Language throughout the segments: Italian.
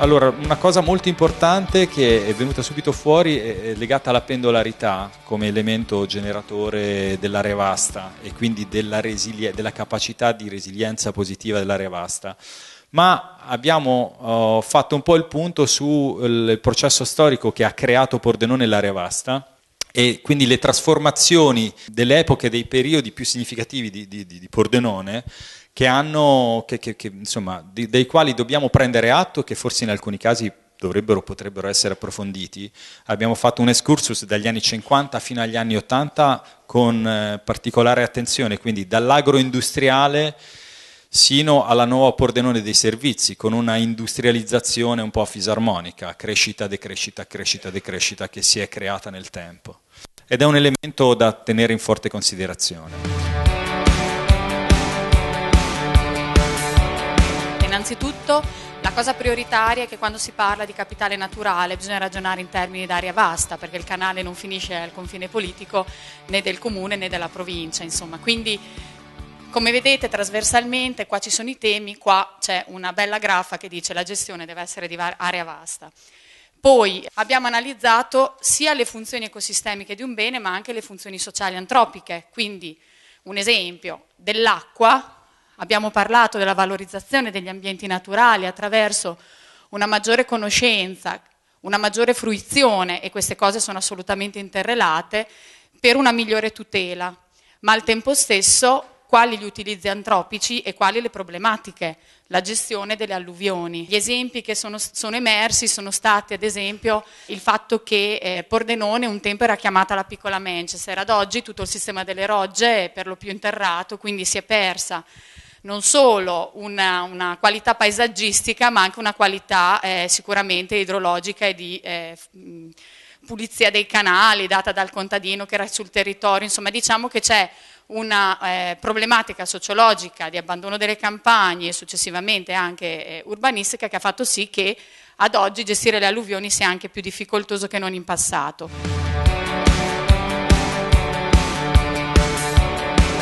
Allora, una cosa molto importante che è venuta subito fuori è legata alla pendolarità come elemento generatore dell'area vasta e quindi della, resilie- della capacità di resilienza positiva dell'area vasta ma abbiamo oh, fatto un po' il punto sul processo storico che ha creato Pordenone l'area vasta e quindi le trasformazioni delle epoche, dei periodi più significativi di, di, di Pordenone che hanno, che, che, che, insomma, di, dei quali dobbiamo prendere atto che forse in alcuni casi dovrebbero potrebbero essere approfonditi. Abbiamo fatto un excursus dagli anni 50 fino agli anni 80 con eh, particolare attenzione, quindi dall'agroindustriale sino alla nuova Pordenone dei servizi, con una industrializzazione un po' a fisarmonica, crescita, decrescita, crescita, decrescita, che si è creata nel tempo. Ed è un elemento da tenere in forte considerazione. Innanzitutto la cosa prioritaria è che quando si parla di capitale naturale bisogna ragionare in termini d'area vasta perché il canale non finisce al confine politico né del comune né della provincia, insomma. quindi come vedete trasversalmente qua ci sono i temi, qua c'è una bella grafa che dice la gestione deve essere di area vasta. Poi abbiamo analizzato sia le funzioni ecosistemiche di un bene ma anche le funzioni sociali antropiche, quindi un esempio dell'acqua, abbiamo parlato della valorizzazione degli ambienti naturali attraverso una maggiore conoscenza, una maggiore fruizione e queste cose sono assolutamente interrelate per una migliore tutela, ma al tempo stesso quali gli utilizzi antropici e quali le problematiche, la gestione delle alluvioni. Gli esempi che sono, sono emersi sono stati ad esempio il fatto che eh, Pordenone un tempo era chiamata la piccola Manchester, ad oggi tutto il sistema delle rogge è per lo più interrato, quindi si è persa non solo una, una, qualità paesaggistica, ma anche una qualità eh, sicuramente idrologica e di eh, pulizia dei canali data dal contadino che era sul territorio. Insomma, diciamo che c'è una eh, problematica sociologica di abbandono delle campagne e successivamente anche eh, urbanistica che ha fatto sì che ad oggi gestire le alluvioni sia anche più difficoltoso che non in passato.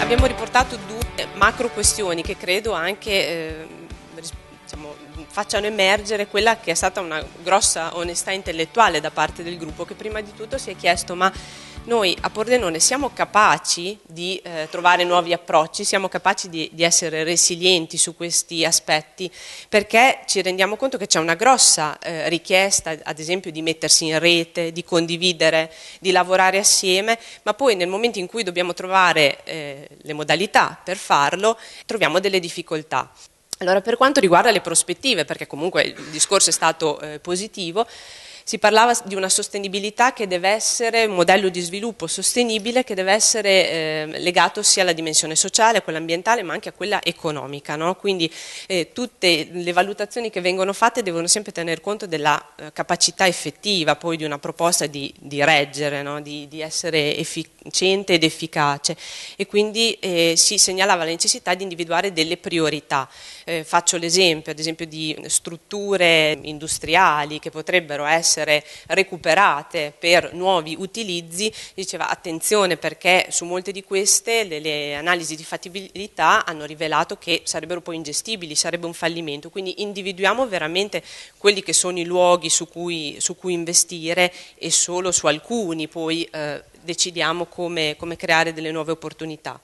Abbiamo riportato due macro questioni che credo anche eh, diciamo, facciano emergere quella che è stata una grossa onestà intellettuale da parte del gruppo che prima di tutto si è chiesto ma noi a Pordenone siamo capaci di eh, trovare nuovi approcci, siamo capaci di, di, essere resilienti su questi aspetti, perché ci rendiamo conto che c'è una grossa eh, richiesta, ad esempio, di mettersi in rete, di condividere, di lavorare assieme, ma poi nel momento in cui dobbiamo trovare eh, le modalità per farlo, troviamo delle difficoltà. Allora, per quanto riguarda le prospettive, perché comunque il discorso è stato eh, positivo, si parlava di una sostenibilità che deve essere un modello di sviluppo sostenibile che deve essere eh, legato sia alla dimensione sociale, a quella ambientale, ma anche a quella economica. No? Quindi eh, tutte le valutazioni che vengono fatte devono sempre tener conto della eh, capacità effettiva poi di una proposta di, di reggere, no? di, di, essere efficiente ed efficace. E quindi eh, si segnalava la necessità di individuare delle priorità. Eh, faccio l'esempio, ad esempio, di strutture industriali che potrebbero essere essere recuperate per nuovi utilizzi, diceva attenzione perché su molte di queste le, le analisi di fattibilità hanno rivelato che sarebbero poi ingestibili, sarebbe un fallimento, quindi individuiamo veramente quelli che sono i luoghi su cui, su cui investire e solo su alcuni poi eh, decidiamo come, come creare delle nuove opportunità.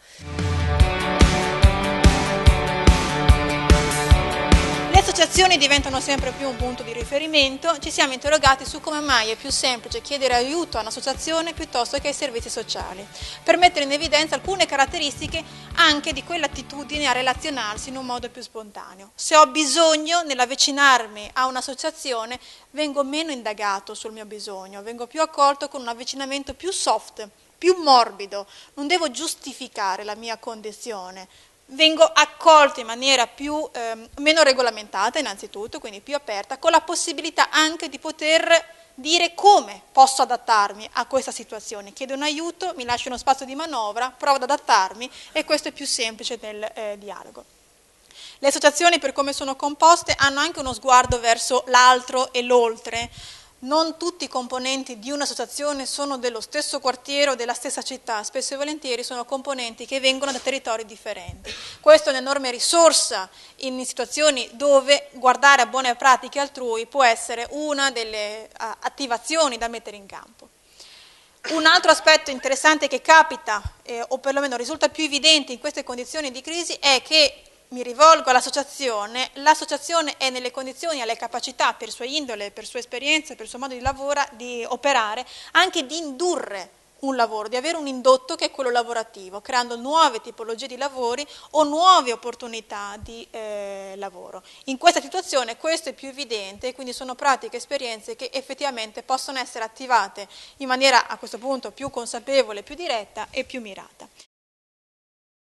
associazioni diventano sempre più un punto di riferimento, ci siamo interrogati su come mai è più semplice chiedere aiuto a un'associazione piuttosto che ai servizi sociali, per mettere in evidenza alcune caratteristiche anche di quell'attitudine a relazionarsi in un modo più spontaneo. Se ho bisogno nell'avvicinarmi a un'associazione vengo meno indagato sul mio bisogno, vengo più accolto con un avvicinamento più soft, più morbido, non devo giustificare la mia condizione, vengo accolto in maniera più, eh, meno regolamentata innanzitutto, quindi più aperta, con la possibilità anche di poter dire come posso adattarmi a questa situazione. Chiedo un aiuto, mi lascio uno spazio di manovra, provo ad adattarmi e questo è più semplice del eh, dialogo. Le associazioni per come sono composte hanno anche uno sguardo verso l'altro e l'oltre, non tutti i componenti di un'associazione sono dello stesso quartiere o della stessa città, spesso e volentieri sono componenti che vengono da territori differenti. Questa è un'enorme risorsa in situazioni dove guardare a buone pratiche altrui può essere una delle attivazioni da mettere in campo. Un altro aspetto interessante che capita, eh, o perlomeno risulta più evidente in queste condizioni di crisi, è che mi rivolgo all'associazione, l'associazione è nelle condizioni, ha le capacità per sua indole, per sua esperienza, per il suo modo di, lavora, di operare, anche di indurre un lavoro, di avere un indotto che è quello lavorativo, creando nuove tipologie di lavori o nuove opportunità di eh, lavoro. In questa situazione questo è più evidente, quindi sono pratiche, esperienze che effettivamente possono essere attivate in maniera a questo punto più consapevole, più diretta e più mirata.